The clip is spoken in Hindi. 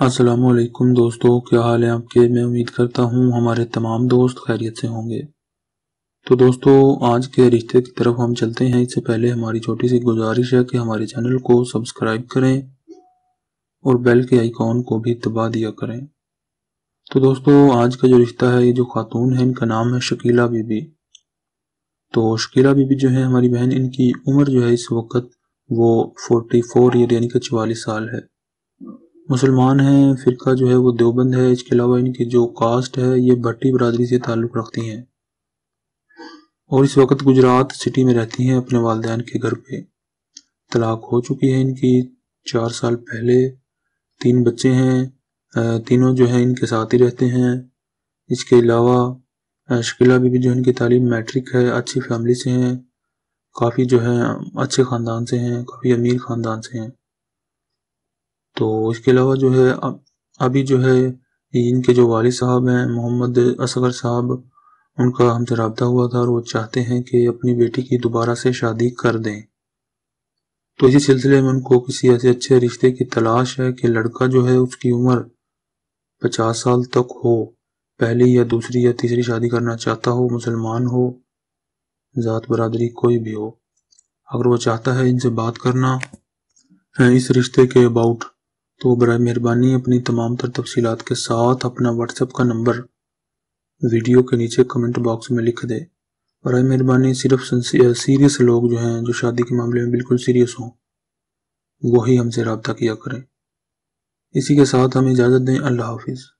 असलकुम दोस्तों क्या हाल है आपके मैं उम्मीद करता हूँ हमारे तमाम दोस्त खैरियत से होंगे तो दोस्तों आज के रिश्ते की तरफ हम चलते हैं इससे पहले हमारी छोटी सी गुजारिश है कि हमारे चैनल को सब्सक्राइब करें और बेल के आइकॉन को भी दबा दिया करें तो दोस्तों आज का जो रिश्ता है ये जो खातून है इनका नाम है शकीला बीबी तो शकीला बीबी जो है हमारी बहन इनकी उम्र जो है इस वक्त वो फोर्टी फोर ईयर यानी कि चवालीस साल है मुसलमान हैं फ़िरका जो है वो देवबंद है इसके अलावा इनकी जो कास्ट है ये भट्टी बरदरी से ताल्लुक़ रखती हैं और इस वक्त गुजरात सिटी में रहती हैं अपने वालदेन के घर पे तलाक हो चुकी है इनकी चार साल पहले तीन बच्चे हैं तीनों जो है इनके साथ ही रहते हैं इसके अलावा शकीला बीबी जो है इनकी तालीम मैट्रिक है अच्छी फैमिली से हैं काफ़ी जो है अच्छे ख़ानदान से हैं काफ़ी अमीर ख़ानदान से हैं तो इसके अलावा जो है अब अभी जो है इनके जो वाल साहब हैं मोहम्मद असगर साहब उनका हमसे रबता हुआ था और वो चाहते हैं कि अपनी बेटी की दोबारा से शादी कर दें तो इसी सिलसिले में उनको किसी ऐसे अच्छे रिश्ते की तलाश है कि लड़का जो है उसकी उम्र पचास साल तक हो पहली या दूसरी या तीसरी शादी करना चाहता हो मुसलमान हो ज़ात बरदरी कोई भी हो अगर वो चाहता है इनसे बात करना इस रिश्ते के अबाउट तो बर मेहरबानी अपनी तमाम तर तफसीत के साथ अपना व्हाट्सएप का नंबर वीडियो के नीचे कमेंट बॉक्स में लिख दे बर मेहरबानी सिर्फ सीरियस लोग जो हैं जो शादी के मामले में बिल्कुल सीरियस हों वही हमसे रबता किया करें इसी के साथ हमें इजाज़त दें अल्लाह हाफिज़